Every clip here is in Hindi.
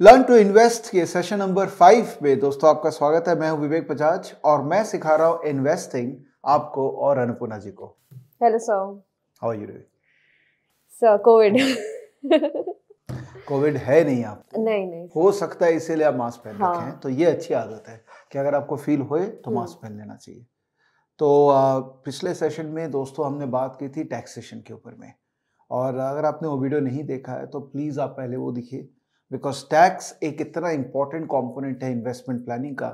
लर्न टू इन्वेस्ट के सेशन नंबर फाइव में दोस्तों आपका स्वागत है मैं हूं विवेक बजाज और मैं सिखा रहा हूं इन्वेस्टिंग आपको और अनुपूर्णा जी को hello sir how are you doing sir covid covid है नहीं आप नहीं नहीं हो सकता है इसीलिए आप मास्क पहन हाँ। हैं तो ये अच्छी आदत है कि अगर आपको फील होए तो मास्क हम्म। पहन लेना चाहिए तो पिछले सेशन में दोस्तों हमने बात की थी टैक्सेशन के ऊपर में और अगर आपने वो वीडियो नहीं देखा है तो प्लीज़ आप पहले वो दिखिए बिकॉज टैक्स एक इतना इंपॉर्टेंट कॉम्पोनेंट है इन्वेस्टमेंट प्लानिंग का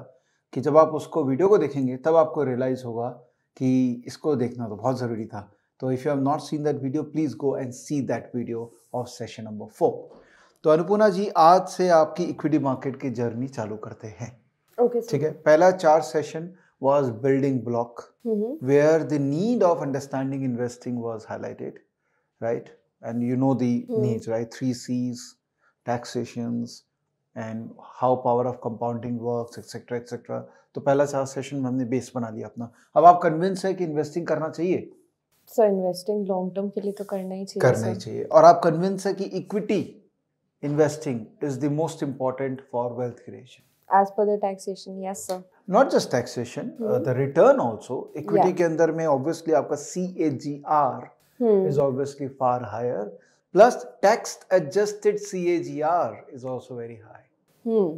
कि जब आप उसको वीडियो को देखेंगे तब आपको रियलाइज़ होगा कि इसको देखना तो बहुत ज़रूरी था तो if you have not seen that video please go and see that video of session number four तो अनुपूना जी आज से आपकी इक्विटी मार्केट की जर्नी चालू करते हैं ओके ठीक है पहला चार session was building block where the need of understanding investing was highlighted right and you know the needs right three Cs taxations and how power of compounding works etcetera etcetera तो पहला चार सेशन में हमने बेस बना लिया अपना अब आप कन्विंस है कि इन्वेस्टिंग करना चाहिए सर इन्वेस्टिंग लॉन्ग टर्म के लिए तो करना ही चाहिए करना ही चाहिए और आप कन्विंस है कि equity investing is the most important for wealth creation as per the taxation yes sir not just taxation the return also equity के अंदर में ऑब्वियसली आपका C A G R is obviously far higher Plus, tax adjusted CAGR is also very high. Hmm.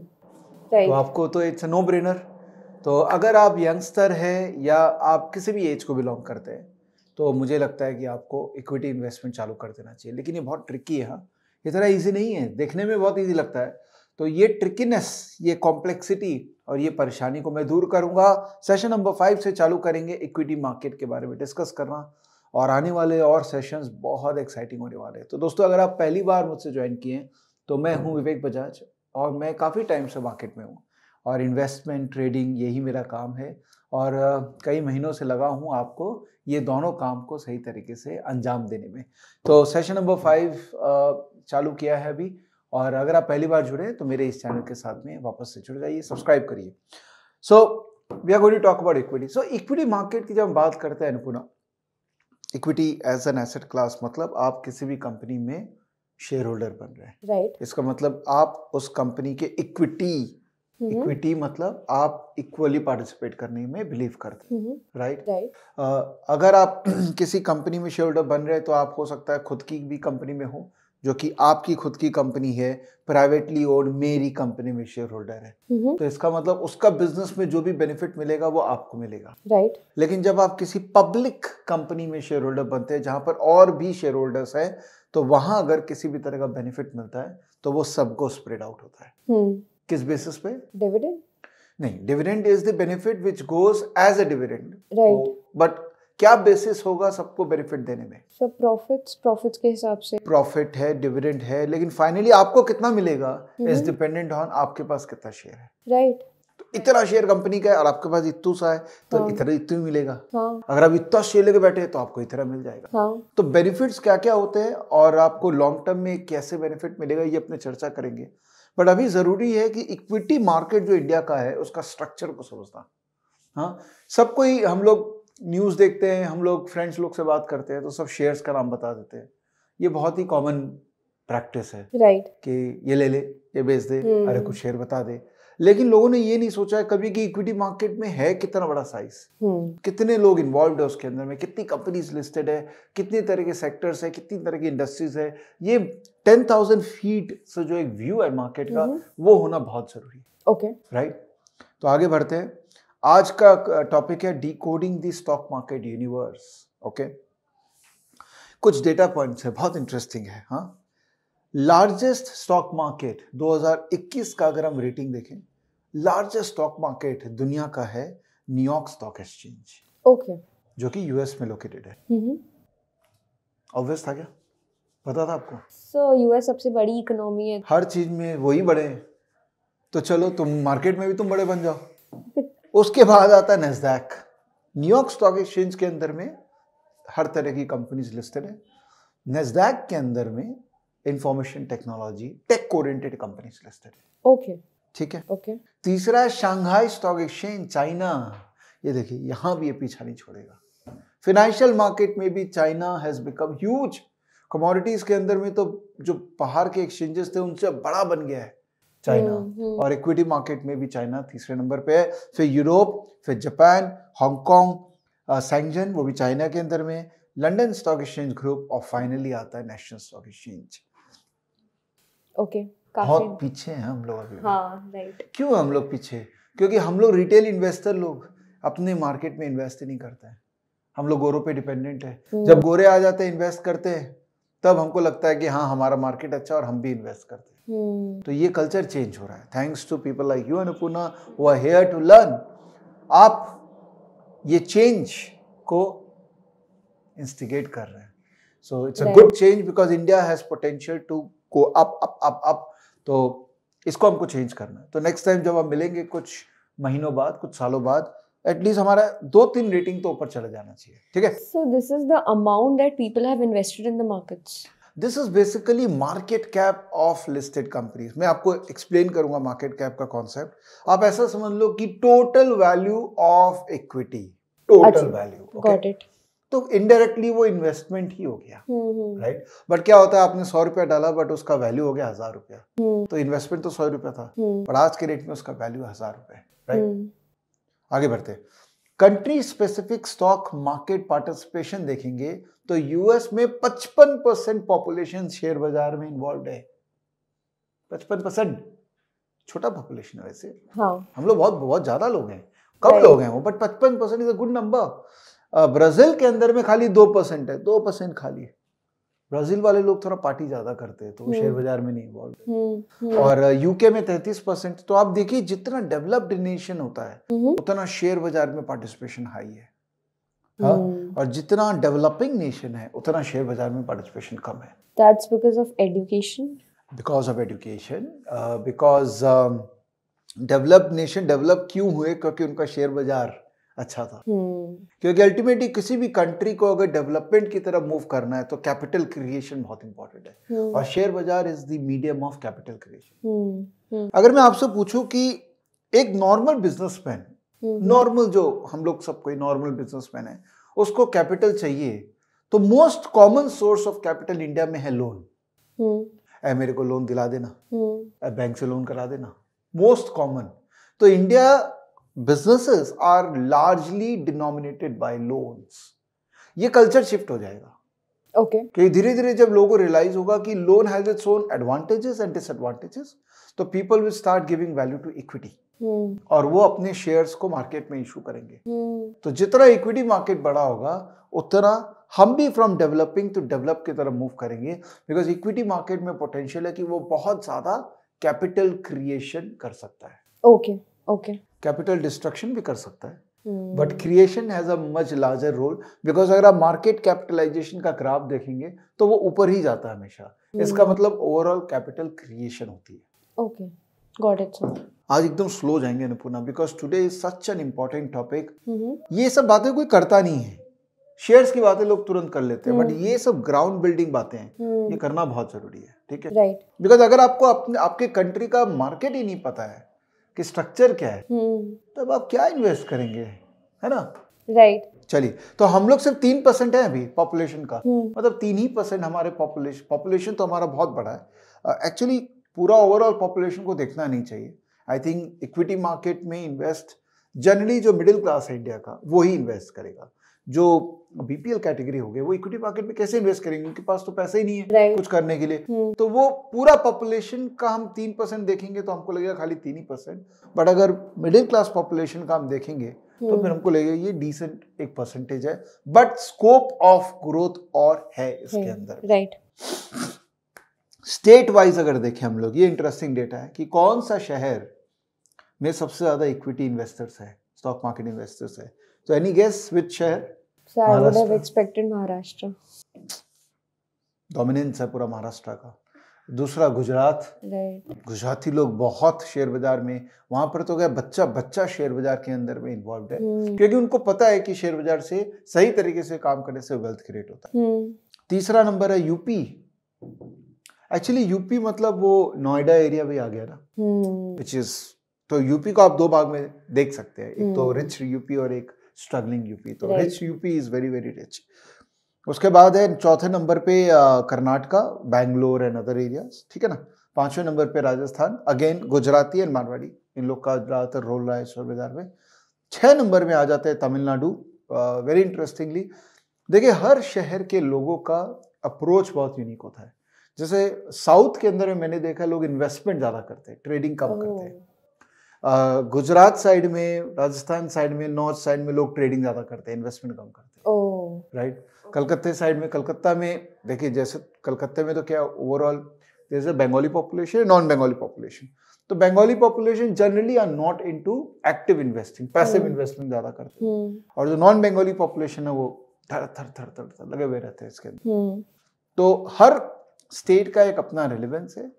Right. तो आपको तो इट्स नो ब्रेनर तो अगर आप यंगस्टर हैं या आप किसी भी एज को बिलोंग करते हैं तो मुझे लगता है कि आपको इक्विटी इन्वेस्टमेंट चालू कर देना चाहिए लेकिन ये बहुत ट्रिकी है हाँ इतना ईजी नहीं है देखने में बहुत ईजी लगता है तो ये ट्रिकीनेस ये कॉम्प्लेक्सिटी और ये परेशानी को मैं दूर करूंगा सेशन नंबर फाइव से चालू करेंगे इक्विटी मार्केट के बारे में डिस्कस करना और आने वाले और सेशंस बहुत एक्साइटिंग होने वाले हैं तो दोस्तों अगर आप पहली बार मुझसे ज्वाइन किए हैं तो मैं हूँ विवेक बजाज और मैं काफ़ी टाइम से मार्केट में हूँ और इन्वेस्टमेंट ट्रेडिंग यही मेरा काम है और कई महीनों से लगा हूँ आपको ये दोनों काम को सही तरीके से अंजाम देने में तो सेशन नंबर फाइव चालू किया है अभी और अगर आप पहली बार जुड़े तो मेरे इस चैनल के साथ में वापस से जुड़ जाइए सब्सक्राइब करिए so we are going to talk about equity so equity market की जब हम बात करते हैं Anupurna equity as an asset class मतलब आप किसी भी कंपनी में शेयर होल्डर बन रहे हैं राइट right. इसका मतलब आप उस कंपनी के इक्विटी हम्म। इक्विटी मतलब आप इक्वली पार्टिसिपेट करने में बिलीव करते हैं राइट हम्म। राइट अगर आप किसी कंपनी में शेयर होल्डर बन रहे हैं तो आप हो सकता है खुद की भी कंपनी में हो जो कि आपकी खुद की कंपनी है प्राइवेटली ओन मेरी कंपनी में शेयर होल्डर है तो इसका मतलब उसका बिजनेस में जो भी बेनिफिट मिलेगा वो आपको मिलेगा राइट right. लेकिन जब आप किसी पब्लिक कंपनी में शेयर होल्डर बनते हैं जहां पर और भी शेयर होल्डर्स हैं तो वहां अगर किसी भी तरह का बेनिफिट मिलता है तो वो सबको स्प्रेड आउट होता है हुँ. हम्म। किस बेसिस पे डिविडेंड नहीं dividend is the benefit which goes as a dividend right but क्या बेसिस होगा सबको बेनिफिट देने में सर प्रॉफिट्स प्रॉफिट्स के हिसाब से प्रॉफिट है डिविडेंड है लेकिन फाइनली आपको कितना मिलेगा इज डिपेंडेंट ऑन आपके पास कितना शेयर है राइट right. तो इतना शेयर कंपनी का है और आपके पास इतना सा है तो हाँ। इतना इतना ही मिलेगा हाँ। अगर आप इतना शेयर लेके बैठे तो आपको इतना मिल जाएगा हाँ। तो बेनिफिट्स क्या क्या होते हैं और आपको लॉन्ग टर्म में कैसे बेनिफिट मिलेगा ये अपने चर्चा करेंगे बट अभी जरूरी है कि इक्विटी मार्केट जो इंडिया का है उसका स्ट्रक्चर को समझना हाँ सब कोई हम लोग न्यूज़ देखते हैं हम लोग फ्रेंड्स लोग से बात करते हैं तो सब शेयर्स का नाम बता देते हैं ये बहुत ही कॉमन प्रैक्टिस है राइट right. कि ये ले ले ये बेच दे hmm. अरे कुछ शेयर बता दे लेकिन लोगों ने ये नहीं सोचा कभी कि इक्विटी मार्केट में है कितना बड़ा साइज hmm. हम्म। कितने लोग इन्वॉल्व है उसके अंदर में कितनी कंपनीज लिस्टेड है कितने तरह के सेक्टर्स है कितनी तरह की इंडस्ट्रीज है ये टेन थाउजेंड फीट से जो एक व्यू है मार्केट का hmm. वो होना बहुत जरूरी है ओके राइट तो आगे बढ़ते हैं आज का टॉपिक है decoding the stock market universe okay कुछ डेटा पॉइंट्स है बहुत इंटरेस्टिंग है हाँ लार्जेस्ट स्टॉक मार्केट 2021 का अगर हम रेटिंग देखें लार्जेस्ट स्टॉक मार्केट दुनिया का है न्यूयॉर्क स्टॉक एक्सचेंज ओके जो कि यूएस में लोकेटेड है ऑब्वियस mm-hmm. था क्या पता था आपको सो so, यूएस सबसे बड़ी इकोनॉमी है हर चीज में वही बड़े हैं तो चलो तुम मार्केट में भी तुम बड़े बन जाओ उसके बाद आता है नजदैक न्यूयॉर्क स्टॉक एक्सचेंज के अंदर में हर तरह की कंपनीज लिस्टेड है नजदैक के अंदर में information technology tech oriented companies listed है ओके ठीक है ओके तीसरा तीसरा शंघाई स्टॉक एक्सचेंज चाइना ये देखिए यहां भी ये पीछा नहीं छोड़ेगा फिनेंशियल मार्केट में भी China has become huge commodities के अंदर में तो जो बाहर के एक्सचेंजेस थे उनसे बड़ा बन गया है चाइना और इक्विटी मार्केट में भी चाइना तीसरे नंबर पे है फिर यूरोप फिर जापान हांगकॉन्ग सैंगजन वो भी चाइना के अंदर में लंडन स्टॉक एक्सचेंज ग्रुप और फाइनली आता है नेशनल स्टॉक एक्सचेंज ओके बहुत पीछे हैं हम लोग अभी हाँ, राइट क्यों हम लोग पीछे क्योंकि हम लोग रिटेल इन्वेस्टर लोग अपने मार्केट में इन्वेस्ट नहीं करते हैं हम लोग गोरों पे डिपेंडेंट है हम्म। जब गोरे आ जाते हैं इन्वेस्ट करते हैं तब हमको लगता है कि हाँ हमारा मार्केट अच्छा और हम भी इन्वेस्ट करते हैं Hmm. तो ये कल्चर चेंज हो रहा है thanks to people like you Anupurna who are hair to learn आप ये चेंज को इंस्टिगेट कर रहे हैं so it's a good change because India has potential to go up up up up तो इसको हमको चेंज करना है तो नेक्स्ट टाइम जब हम मिलेंगे कुछ महीनों बाद कुछ सालों बाद एटलीस्ट हमारा दो तीन रेटिंग तो ऊपर चला जाना चाहिए ठीक है so this is the amount that people have invested in the markets this is basically market cap of listed companies मैं आपको एक्सप्लेन करूंगा मार्केट कैप का कॉन्सेप्ट आप ऐसा समझ लो कि total value of equity total value तो इनडायरेक्टली वो इन्वेस्टमेंट ही हो गया right hmm, hmm. right? But क्या होता है आपने सौ रुपया डाला बट उसका वैल्यू हो गया हजार रुपया हम्म। तो इन्वेस्टमेंट तो सौ रुपया था बट आज के रेट में उसका वैल्यू हजार रुपए राइट आगे बढ़ते country specific stock market participation देखेंगे तो यूएस में 55 परसेंट पॉपुलेशन शेयर बाजार में इन्वॉल्व है 55 परसेंट छोटा पॉपुलेशन है वैसे हाँ. हम लोग बहुत बहुत ज्यादा लोग हैं कम लोग हैं वो but 55 percent is a good number Brazil के अंदर में खाली दो परसेंट है दो परसेंट खाली है ब्राजील वाले लोग थोड़ा पार्टी ज्यादा करते हैं तो हम्म। शेयर बाजार में नहीं इन्वॉल्व हम्म, हम्म। और यूके में तैतीस परसेंट तो आप देखिए जितना डेवलप्ड नेशन होता है उतना शेयर बाजार में पार्टिसिपेशन हाई है हाँ hmm. और जितना डेवलपिंग नेशन है उतना शेयर बाजार में पार्टिसिपेशन कम है that's because of education because of education because develop nation develop क्यों हुए क्योंकि उनका शेयर बाजार अच्छा था hmm. क्योंकि अल्टीमेटली किसी भी कंट्री को अगर डेवलपमेंट की तरफ मूव करना है तो कैपिटल क्रिएशन बहुत इंपॉर्टेंट है hmm. और शेयर बाजार is the medium of capital creation अगर मैं आपसे पूछूं कि एक नॉर्मल बिजनेसमैन नॉर्मल जो हम लोग सब कोई नॉर्मल बिजनेसमैन है उसको कैपिटल चाहिए तो most common source of capital India में है लोन ऐ हम्म। मेरे को लोन दिला देना ऐ हम्म। बैंक से लोन करा देना मोस्ट कॉमन तो India businesses are largely denominated by loans ये कल्चर शिफ्ट हो जाएगा ओके okay. कि धीरे धीरे जब लोगों रियलाइज होगा कि loan has its own advantages and disadvantages तो people will start giving value to equity hmm. और वो अपने शेयर्स को मार्केट में इशू करेंगे हम्म। तो जितना इक्विटी मार्केट बड़ा होगा उतना हम भी फ्रॉम डेवलपिंग टू डेवलप की तरफ मूव करेंगे बिकॉज इक्विटी मार्केट में पोटेंशियल है कि वो बहुत ज्यादा कैपिटल क्रिएशन कर सकता है ओके ओके कैपिटल डिस्ट्रक्शन भी कर सकता है but creation has a much larger role because अगर आप मार्केट कैपिटलाइजेशन का ग्राफ देखेंगे तो वो ऊपर ही जाता है हमेशा hmm. इसका हम्म। मतलब ओवरऑल कैपिटल क्रिएशन होती है ओके गॉट इट सर आज एकदम स्लो जाएंगे Anupurna because today is such an important topic ये सब बातें कोई करता नहीं है शेयर्स की बातें लोग तुरंत कर लेते हैं बट हम्म। ये सब ग्राउंड बिल्डिंग बातें हैं ये हम्म। करना बहुत जरूरी है ठीक है राइट बिकॉज अगर आपको अपने आपके कंट्री का मार्केट ही नहीं पता है कि स्ट्रक्चर क्या है हम्म। तब आप क्या इन्वेस्ट करेंगे है ना राइट चलिए तो हम लोग सिर्फ तीन परसेंट है अभी पॉपुलेशन का मतलब तीन ही परसेंट हमारे पॉपुलेशन पॉपुलेशन तो हमारा बहुत बड़ा है एक्चुअली पूरा ओवरऑल पॉपुलेशन को देखना नहीं चाहिए आई थिंक इक्विटी मार्केट में इन्वेस्ट जनरली जो मिडिल क्लास है इंडिया का वो ही इन्वेस्ट करेगा जो बीपीएल कैटेगरी हो गए वो इक्विटी मार्केट में कैसे इन्वेस्ट करेंगे उनके पास तो पैसा ही नहीं है right. कुछ करने के लिए hmm. तो वो पूरा पॉपुलेशन का हम तीन परसेंट देखेंगे तो हमको लगेगा खाली तीन ही परसेंट बट अगर मिडिल क्लास पॉपुलेशन का हम देखेंगे hmm. तो हम्म। फिर हमको लगेगा ये डिसेंट एक परसेंटेज है बट स्कोप ऑफ ग्रोथ और है इसके hmm. अंदर राइट right. स्टेट वाइज अगर देखें हम लोग ये इंटरेस्टिंग डेटा है कि कौन सा शहर में सबसे ज्यादा इक्विटी इन्वेस्टर्स है स्टॉक मार्केट इन्वेस्टर्स है तो एनी गेस विच शहर महाराष्ट्र डोमिनेंस है पूरा महाराष्ट्र का दूसरा गुजरात गुजराती लोग बहुत शेयर बाजार में वहां पर तो क्या बच्चा बच्चा शेयर बाजार के अंदर में इन्वॉल्व है हम्म। क्योंकि उनको पता है कि शेयर बाजार से सही तरीके से काम करने से वेल्थ क्रिएट होता है हम्म। तीसरा नंबर है यूपी एक्चुअली यूपी मतलब वो नोएडा एरिया भी आ गया ना विच हम्म। इज तो यूपी को आप दो भाग में देख सकते हैं एक तो रिच हम्म। यूपी और एक स्ट्रगलिंग यूपी तो rich UP is very very rich उसके बाद है चौथे नंबर पे Karnataka Bangalore and other areas ठीक है ना पांचवें नंबर पे राजस्थान अगेन गुजराती एंड मारवाड़ी इन लोग का ज़्यादातर रोल रहा है शेयर बाजार में छह नंबर में आ जाते हैं तमिलनाडु वेरी इंटरेस्टिंगली देखिए हर शहर के लोगों का अप्रोच बहुत यूनिक होता है जैसे साउथ के अंदर में मैंने देखा लोग इन्वेस्टमेंट ज़्यादा करते हैं ट्रेडिंग कम करते हैं गुजरात साइड में राजस्थान साइड में नॉर्थ साइड में लोग ट्रेडिंग ज़्यादा करते हैं इन्वेस्टमेंट कम करते हैं राइट कलकत्ते साइड में कलकत्ता में देखिए जैसे कलकत्ते में तो क्या overall there a Bengali population non Bengali population तो Bengali population generally are not into active investing passive investment ज़्यादा करते हैं hmm. और जो नॉन बंगाली पॉपुलेशन है वो थर थर थर थर थर लगे हुए रहते हैं इसके अंदर hmm. तो हर स्टेट का एक अपना रिलेवेंस है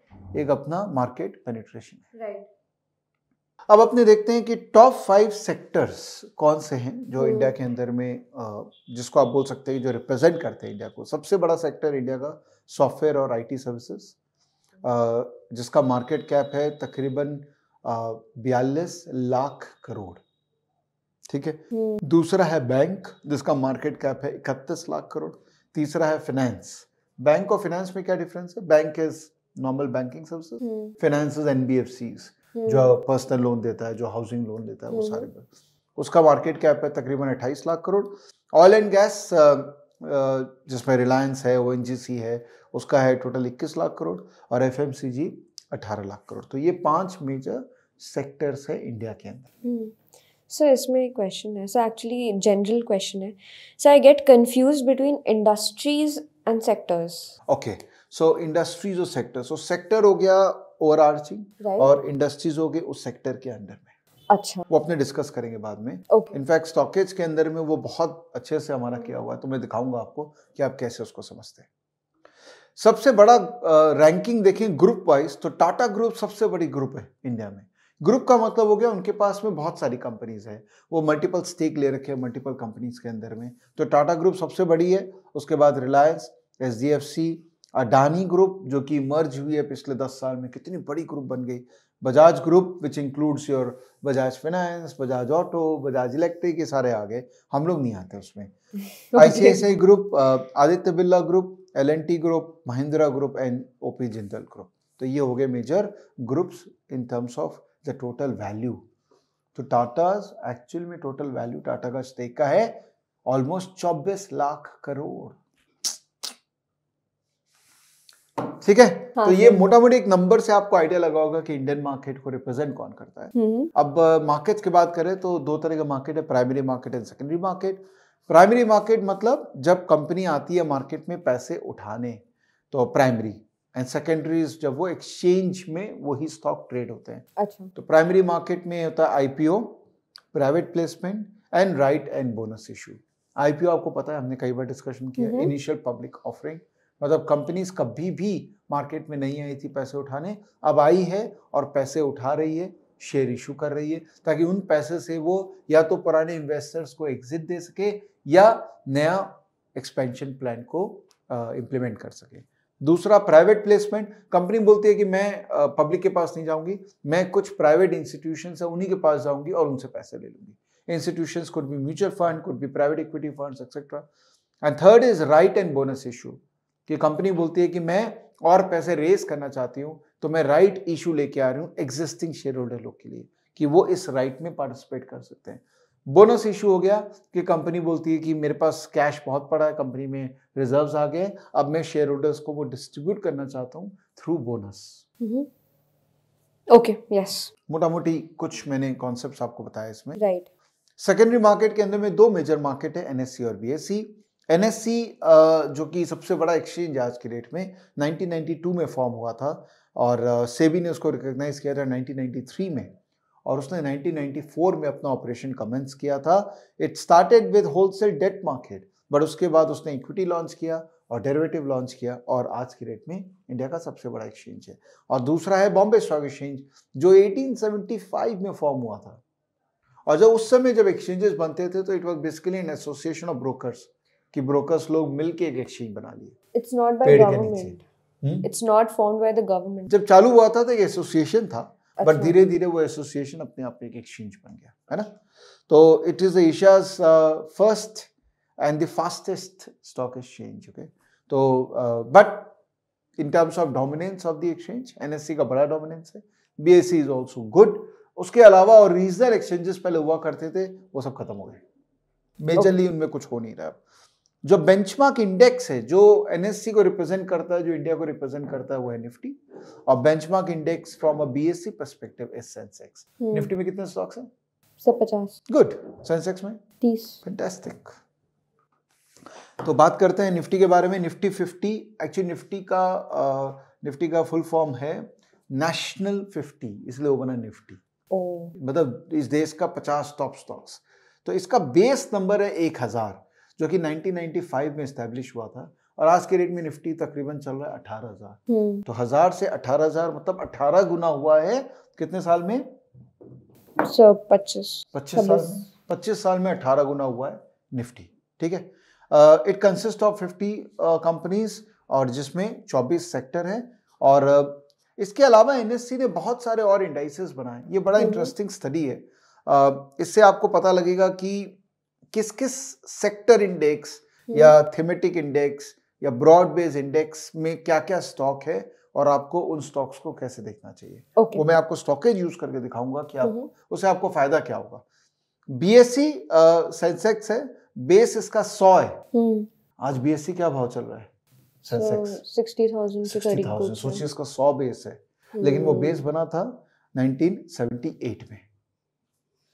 एक अपना मार्केट पेनिट्रेशन है right. अब अपने देखते हैं कि टॉप फाइव सेक्टर्स कौन से हैं जो इंडिया हम्म। के अंदर में जिसको आप बोल सकते हैं जो रिप्रेजेंट करते हैं इंडिया को सबसे बड़ा सेक्टर इंडिया का सॉफ्टवेयर और आईटी सर्विसेज जिसका मार्केट कैप है तकरीबन बयालीस लाख करोड़ ठीक है हम्म। दूसरा है बैंक जिसका मार्केट कैप है इकतीस लाख करोड़ तीसरा है फिनेंस बैंक और फिनेंस में क्या डिफरेंस है bank is normal banking services finance is NBFCs जो पर्सनल हम्म। लोन देता है जो हाउसिंग लोन देता है वो हम्म। सारे पर उसका मार्केट कैप है तकरीबन अट्ठाईस lakh crore oil and gas जिसमें रिलायंस है ओ है उसका है टोटल इक्कीस लाख करोड़ और एफ एम सी जी अठारह लाख करोड़ तो ये पांच मेजर सेक्टर्स है इंडिया के अंदर सर हम्म। इसमें एक क्वेश्चन है सर एक्चुअली जनरल क्वेश्चन है sir I get confuse between industries and sectors okay so industries और सेक्टर सो सेक्टर हो गया ओवरआर्चिंग right. और इंडस्ट्रीज हो गए उस सेक्टर के अंडर में अच्छा वो अपने डिस्कस करेंगे बाद में इनफैक्ट okay. स्टॉकेज के अंदर में वो बहुत अच्छे से हमारा किया हुआ है तो मैं दिखाऊंगा आपको कि आप कैसे उसको समझते हैं सबसे बड़ा रैंकिंग देखें ग्रुप वाइज तो टाटा ग्रुप सबसे बड़ी ग्रुप है इंडिया में ग्रुप का मतलब हो गया उनके पास में बहुत सारी कंपनीज है वो मल्टीपल स्टेक ले रखे हैं मल्टीपल कंपनीज के अंदर में तो टाटा ग्रुप सबसे बड़ी है उसके बाद Reliance H D F C Adani group जो कि मर्ज हुई है पिछले दस साल में कितनी बड़ी ग्रुप बन गई Bajaj group which includes your Bajaj finance Bajaj auto Bajaj electric ये सारे आ गए हम लोग नहीं आते उसमें ICICI group Aditya Birla group L group Mahindra group and OP Jindal group तो ये हो गए major groups in terms of the total value तो टाटाज एक्चुअल में टोटल वैल्यू टाटा का स्टेक का है ऑलमोस्ट चौबीस लाख करोड़ ठीक है हाँ, तो ये मोटा मोटी एक नंबर से आपको आइडिया लगा होगा कि इंडियन मार्केट को रिप्रेजेंट कौन करता है हम्म। अब मार्केट की बात करें तो दो तरह का मार्केट है primary market and secondary market primary market मतलब जब कंपनी आती है मार्केट में पैसे उठाने तो प्राइमरी एंड सेकेंडरी जब वो एक्सचेंज में वही स्टॉक ट्रेड होते हैं अच्छा तो प्राइमरी मार्केट में होता है IPO private placement and right and bonus issue IPO आपको पता है हमने कई बार डिस्कशन किया इनिशियल पब्लिक ऑफरिंग मतलब कंपनीज कभी भी मार्केट में नहीं आई थी पैसे उठाने अब आई है और पैसे उठा रही है शेयर इशू कर रही है ताकि उन पैसे से वो या तो पुराने इन्वेस्टर्स को एग्जिट दे सके या नया एक्सपेंशन प्लान को इम्प्लीमेंट कर सके दूसरा प्राइवेट प्लेसमेंट कंपनी बोलती है कि मैं पब्लिक के पास नहीं जाऊंगी मैं कुछ प्राइवेट इंस्टीट्यूशन है उन्हीं के पास जाऊंगी और उनसे पैसे ले लूंगी institution could be mutual fund could be private equity fund etcetera and third is right and bonus issue कि कंपनी बोलती है कि मैं और पैसे रेस करना चाहती हूँ तो मैं राइट इशू लेके आ रही हूँ एग्जिस्टिंग शेयर होल्डर लोग के लिए कि वो इस राइट में पार्टिसिपेट कर सकते हैं बोनस इशू हो गया कि कंपनी बोलती है कि मेरे पास कैश बहुत पड़ा है कंपनी में रिजर्व्स आ गए अब मैं शेयर होल्डर्स को वो डिस्ट्रीब्यूट करना चाहता हूँ थ्रू बोनस ओके यस मोटा मोटी कुछ मैंने कॉन्सेप्ट आपको बताया इसमें राइट सेकेंडरी मार्केट के अंदर में दो मेजर मार्केट है एनएससी e और बी एन जो कि सबसे बड़ा एक्सचेंज आज के डेट में 1992 में फॉर्म हुआ था और सेबी ने उसको रिकॉग्नाइज किया था 1993 में और उसने 1994 में अपना ऑपरेशन कमेंस किया था it started with wholesale debt market but उसके बाद उसने इक्विटी लॉन्च किया और डेरिवेटिव लॉन्च किया और आज के डेट में इंडिया का सबसे बड़ा एक्सचेंज है और दूसरा है बॉम्बे स्टॉक एक्सचेंज जो 1875 में फॉर्म हुआ था और जब उस समय जब एक्सचेंजेस बनते थे तो it was basically an association of brokers कि ब्रोकर्स लोग मिलके एक एक्सचेंज बना लिए it's not by government it's not found by the government जब चालू हुआ था तो एक एसोसिएशन था बट अच्छा। धीरे धीरे वो एसोसिएशन अपने आप एक एक्सचेंज बन गया है ना तो it is Asia's first and the fastest stock exchange okay तो but in terms of dominance of the exchange NSC का बड़ा डोमिनेंस है बी इज आल्सो गुड उसके अलावा और रीजनल एक्सचेंजेस पहले हुआ करते थे वो सब खत्म हो गए मेजरली okay. उनमें कुछ हो नहीं रहा जो बेंचमार्क इंडेक्स है जो एनएससी को रिप्रेजेंट करता है जो इंडिया को रिप्रेजेंट करता है वो है निफ्टी और benchmark index from a BSC perspective is Sensex Nifty में कितने स्टॉक्स हैं सब 50 गुड सेंसेक्स में 30 फैंटास्टिक तो बात करते हैं निफ्टी के बारे में निफ्टी 50 एक्चुअली निफ्टी का निफ्टी का फुल फॉर्म है नेशनल 50 इसलिए वो बना निफ्टी oh. मतलब इस देश का 50 टॉप स्टॉक्स तो इसका बेस नंबर है 1000 जो कि 1995 में स्टैब्लिश हुआ था और आज के रेट में निफ्टी तकरीबन चल रहा है अठारह हजार हम्म। तो हजार से अठारह हजार मतलब अठारह गुना हुआ है कितने साल में पच्चीस पच्चीस साल पच्चीस साल में अठारह गुना हुआ है निफ्टी ठीक है it consist of fifty companies और जिसमें चौबीस सेक्टर हैं और इसके अलावा एन e ने बहुत सारे और इंडाइसेस बनाए ये बड़ा इंटरेस्टिंग हम्म। स्टडी है इससे आपको पता लगेगा कि किस किस सेक्टर इंडेक्स हम्म। या थीमेटिक इंडेक्स या ब्रॉड बेस इंडेक्स में क्या क्या स्टॉक है और आपको उन स्टॉक्स को कैसे देखना चाहिए okay. वो मैं आपको स्टॉकेज यूज करके दिखाऊंगा कि आप हम्म। उसे आपको फायदा क्या होगा बीएससी e, सेंसेक्स है बेस इसका सौ है हम्म। आज बीएससी e क्या भाव चल रहा है सेंसेक्स सोचिए इसका सौ बेस है लेकिन वो बेस बना था 1978 में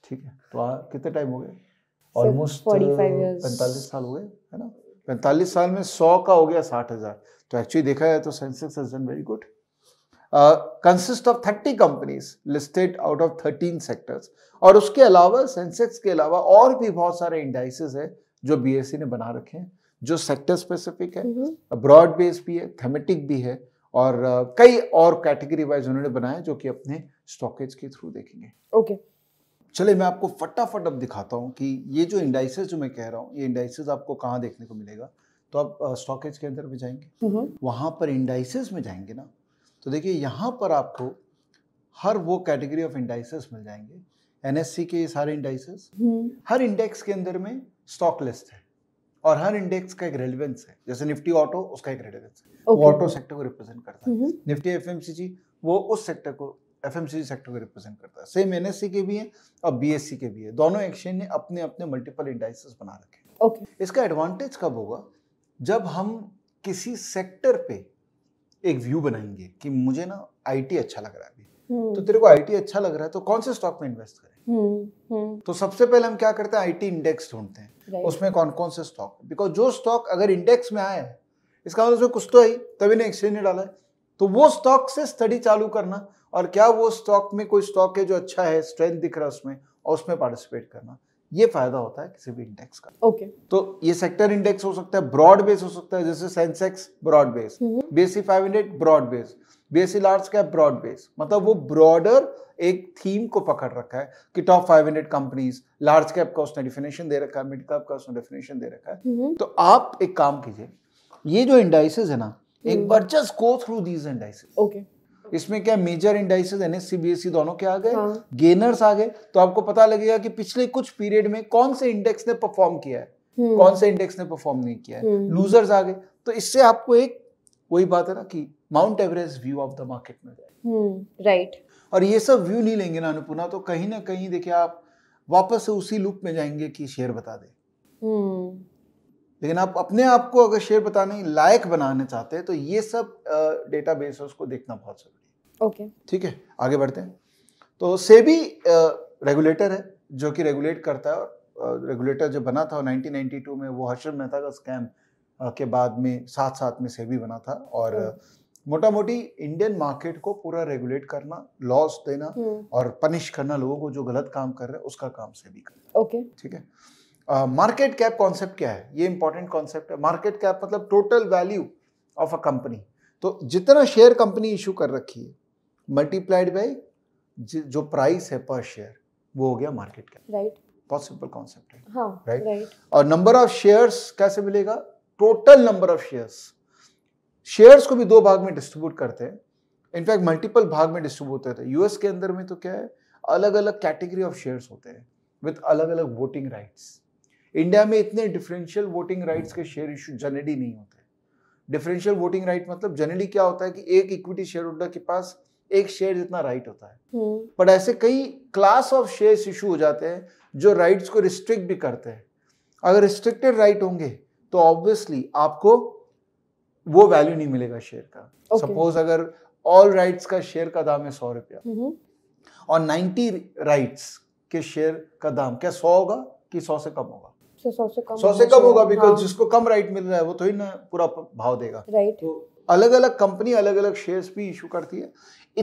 ठीक है तो आ, कितने टाइम हो गए ऑलमोस्ट uh, पैंतालीस साल हो गए है ना पैंतालीस साल में सौ का हो गया साठ हजार तो एक्चुअली देखा जाए तो Sensex has done very good consist of thirty companies listed out of thirteen sectors और उसके अलावा सेंसेक्स के अलावा और भी बहुत सारे इंडाइसिस है जो बी e ने बना रखे हैं जो सेक्टर स्पेसिफिक है ब्रॉड बेस भी है थेमेटिक भी है और uh, कई और कैटेगरी वाइज उन्होंने बनाया जो कि अपने स्टॉकेज के थ्रू देखेंगे ओके okay. चले मैं आपको फटाफट अब दिखाता हूँ कि ये जो इंडाइसेज जो मैं कह रहा हूँ ये इंडाइसेज आपको कहाँ देखने को मिलेगा तो आप स्टॉकेज के अंदर में जाएंगे वहाँ पर इंडाइसेज में जाएंगे ना तो देखिए यहाँ पर आपको हर वो कैटेगरी ऑफ इंडाइसेस मिल जाएंगे एनएससी के ये सारे इंडाइसेस हम्म। हर इंडेक्स के अंदर में स्टॉक लिस्ट है और हर इंडेक्स का एक रेलिवेंस है जैसे निफ्टी ऑटो उसका एक रेलिवेंस है okay. वो ऑटो सेक्टर को रिप्रेजेंट करता है निफ्टी एफ वो उस सेक्टर को एफ सेक्टर को रिप्रेजेंट करता है सेम एन के भी हैं और बी के भी है दोनों एक्सचेंज ने अपने अपने मल्टीपल इंडाइसिस बना रखे हैं okay. इसका एडवांटेज कब होगा जब हम किसी सेक्टर पे एक व्यू बनाएंगे कि मुझे ना आईटी अच्छा लग रहा है अभी हम्म। तो तेरे को आईटी अच्छा लग रहा है तो कौन से स्टॉक में इन्वेस्ट करें हुँ. हम्म, हम्म। तो सबसे पहले हम क्या करते हैं आईटी इंडेक्स ढूंढते हैं right. उसमें कौन कौन से स्टॉक बिकॉज जो स्टॉक अगर इंडेक्स में आया है इसका मतलब उसमें कुछ तो आई तभी ने एक्सचेंज ने डाला है तो वो स्टॉक से स्टडी चालू करना और क्या वो स्टॉक में कोई स्टॉक है जो अच्छा है स्ट्रेंथ दिख रहा है उसमें और उसमें पार्टिसिपेट करना ये फायदा होता है किसी भी इंडेक्स का ओके okay. तो ये सेक्टर इंडेक्स हो सकता है ब्रॉड बेस हो सकता है जैसे Sensex broad base BSC hundred broad base BSC large cap broad base मतलब वो ब्रॉडर एक थीम को पकड़ रखा है कि top five hundred companies large cap का उसने डेफिनेशन दे रखा है मिड कैप का उसने डेफिनेशन दे रखा है हम्म हम्म। तो आप एक काम कीजिए ये जो इंडाइसेस है ना एक हम्म। बार just go through these indices okay इसमें क्या मेजर एन एस सी दोनों के आ गए हाँ। गेनर्स आ गए तो आपको पता लगेगा कि पिछले कुछ पीरियड में कौन से इंडेक्स ने परफॉर्म किया है हम्म। कौन से इंडेक्स ने परफॉर्म नहीं किया है लूजर्स हम्म। आ गए तो इससे आपको एक वही बात है ना कि Mount Everest view of the market में जाए राइट हम्म, और ये सब व्यू नहीं लेंगे ना अनुपुना तो कहीं ना कहीं देखिए आप वापस उसी लूप में जाएंगे कि शेयर बता दे लेकिन आप अपने आप को अगर शेयर बताने लायक बनाने चाहते हैं तो ये सब डेटा बेस को देखना बहुत जरूरी है ओके ठीक है आगे बढ़ते हैं तो सेबी रेगुलेटर है जो कि रेगुलेट करता है और रेगुलेटर जो बना था 1992 में वो हर्षद मेहता का स्कैम के बाद में साथ साथ में सेबी बना था और मोटा मोटी इंडियन मार्केट को पूरा रेगुलेट करना लॉस देना हम्म। और पनिश करना लोगों को जो गलत काम कर रहे हैं उसका काम सेबी करना ओके ठीक है मार्केट कैप कॉन्सेप्ट क्या है ये इंपॉर्टेंट कॉन्सेप्ट है मार्केट कैप मतलब total value of a company तो जितना शेयर कंपनी इशू कर रखी है मल्टीप्लाइड बाई जो प्राइस है पर शेयर वो हो गया market cap right possible concept है राइट हाँ, और नंबर ऑफ शेयर्स कैसे मिलेगा total number of shares shares को भी दो भाग में डिस्ट्रीब्यूट करते हैं इनफैक्ट मल्टीपल भाग में डिस्ट्रीब्यूट होते हैं यूएस के अंदर में तो क्या है अलग अलग कैटेगरी ऑफ शेयर्स होते हैं विद अलग अलग वोटिंग राइट्स इंडिया में इतने डिफरेंशियल वोटिंग राइट्स के शेयर इशू जनरली नहीं होते डिफरेंशियल वोटिंग राइट मतलब जनरली क्या होता है कि एक इक्विटी शेयर होल्डर के पास एक शेयर जितना राइट होता है बट हम्म। ऐसे कई क्लास ऑफ शेयर्स इशू हो जाते हैं जो राइट्स को रिस्ट्रिक्ट भी करते हैं अगर रिस्ट्रिक्टेड राइट होंगे तो ऑब्वियसली आपको वो वैल्यू नहीं मिलेगा शेयर का सपोज okay. अगर ऑल राइट्स का शेयर का दाम है सौ रुपया हम्म। और नाइन्टी राइट्स के शेयर का दाम क्या सौ होगा कि सौ से कम होगा से सौ से कम सौ से कम होगा बिकॉज हाँ। जिसको कम राइट मिल रहा है वो तो ही ना पूरा भाव देगा राइट तो अलग अलग कंपनी अलग अलग शेयर्स भी इशू करती है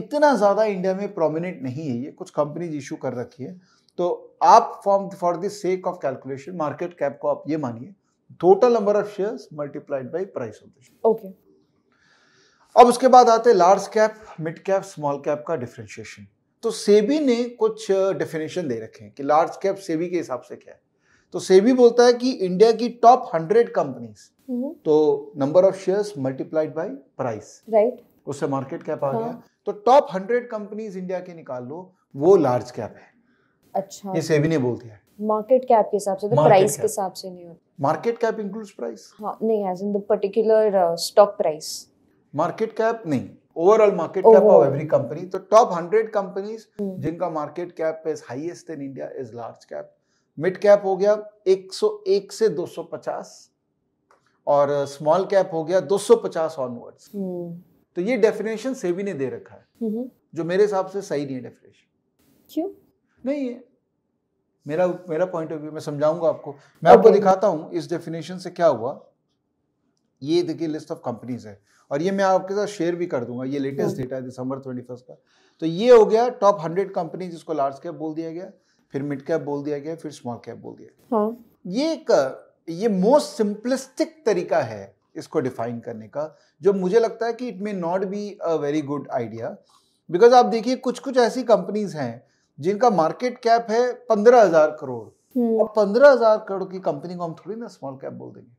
इतना ज़्यादा इंडिया में प्रोमिनेंट नहीं है ये कुछ कंपनीज इशू कर रखी है तो आप form for the sake of calculation market cap को आप ये मानिए total number of shares multiplied by price of the share okay अब उसके बाद आते हैं large cap mid cap small cap का डिफ्रेंशिएशन तो सेबी ने कुछ डेफिनेशन दे रखे हैं कि लार्ज कैप सेबी के हिसाब से क्या है तो सेबी बोलता है कि इंडिया की टॉप हंड्रेड कंपनीज तो number of shares multiplied by price right उससे मार्केट कैप आ गया हाँ। तो टॉप हंड्रेड कंपनीज इंडिया के निकाल लो वो लार्ज कैप है अच्छा ये सेबी ने बोल दिया मार्केट कैप के हिसाब से तो प्राइस के हिसाब से नहीं होता मार्केट कैप इंक्लूड्स प्राइस हाँ नहीं as in the particular stock price market cap नहीं overall market cap of every company तो टॉप हंड्रेड कंपनीज जिनका market cap is highest in India is large cap mid cap हो गया 101 से 250 और स्मॉल कैप हो गया 250 सौ ऑनवर्ड्स हम्म। तो ये डेफिनेशन सेबी ने दे रखा है हम्म हम्म। जो मेरे हिसाब से सही नहीं है डेफिनेशन क्यों नहीं है मेरा मेरा पॉइंट ऑफ व्यू मैं समझाऊंगा आपको मैं okay. आपको दिखाता हूं इस डेफिनेशन से क्या हुआ ये देखिए लिस्ट ऑफ कंपनीज है और ये मैं आपके साथ शेयर भी कर दूंगा ये लेटेस्ट डेटा है दिसंबर ट्वेंटी का तो ये हो गया टॉप हंड्रेड कंपनी जिसको लार्ज कैप बोल दिया गया फिर मिड कैप बोल दिया गया फिर स्मॉल कैप बोल दिया गया हाँ। ये एक ये मोस्ट सिंपलिस्टिक तरीका है इसको डिफाइन करने का जो मुझे लगता है कि it may not be a very good idea because आप देखिए कुछ कुछ ऐसी कंपनीज हैं जिनका मार्केट कैप है पंद्रह हजार करोड़ और हम्म। पंद्रह हजार करोड़ की कंपनी को हम थोड़ी ना स्मॉल कैप बोल देंगे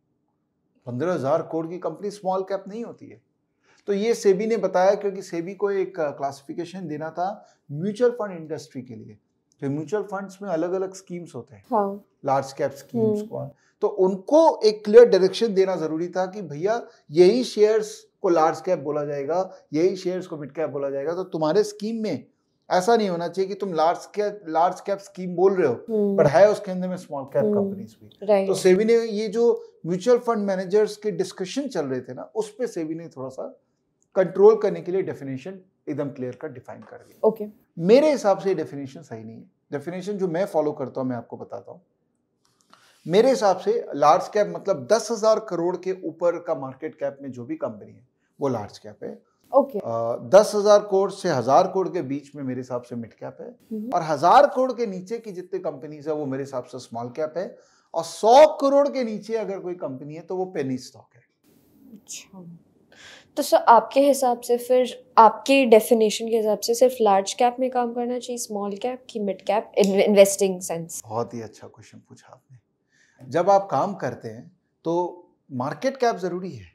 पंद्रह हजार करोड़ की कंपनी स्मॉल कैप नहीं होती है तो ये सेबी ने बताया क्योंकि सेबी को एक क्लासिफिकेशन देना था म्यूचुअल फंड इंडस्ट्री के लिए फिर म्यूचुअल फंड्स में अलग अलग स्कीम्स होते हैं हाँ। लार्ज कैप स्कीम्स हम्म। कौन तो उनको एक क्लियर डायरेक्शन देना जरूरी था कि भैया यही शेयर्स को लार्ज कैप बोला जाएगा यही शेयर्स को मिड कैप बोला जाएगा तो तुम्हारे स्कीम में ऐसा नहीं होना चाहिए कि तुम large cap large cap scheme बोल रहे हो पर हम्म। है उसके अंदर में स्मॉल कैप कंपनीज भी तो सेवी ने ये जो म्यूचुअल फंड मैनेजर्स के डिस्कशन चल रहे थे ना उस पर सेवी ने थोड़ा सा कंट्रोल करने के लिए डेफिनेशन एकदम क्लियर कट डिफाइन कर दिया ओके okay. मेरे हिसाब से डेफिनेशन सही नहीं है डेफिनेशन जो मैं फॉलो करता हूँ मैं आपको बताता हूँ मेरे हिसाब से लार्ज कैप मतलब दस हजार करोड़ के ऊपर का मार्केट कैप में जो भी कंपनी है वो लार्ज कैप है ओके okay. दस हजार करोड़ से हजार करोड़ के बीच में मेरे हिसाब से मिड कैप है हम्म। और हजार करोड़ के नीचे की जितनी कंपनीज है वो मेरे हिसाब से स्मॉल कैप है और सौ करोड़ के नीचे अगर कोई कंपनी है तो वो पेनी स्टॉक है अच्छा तो सर आपके हिसाब से फिर आपकी डेफिनेशन के हिसाब से सिर्फ लार्ज कैप में काम करना चाहिए स्मॉल कैप की मिड कैप इन्वेस्टिंग सेंस बहुत ही अच्छा क्वेश्चन पूछा आपने जब आप काम करते हैं तो मार्केट कैप ज़रूरी है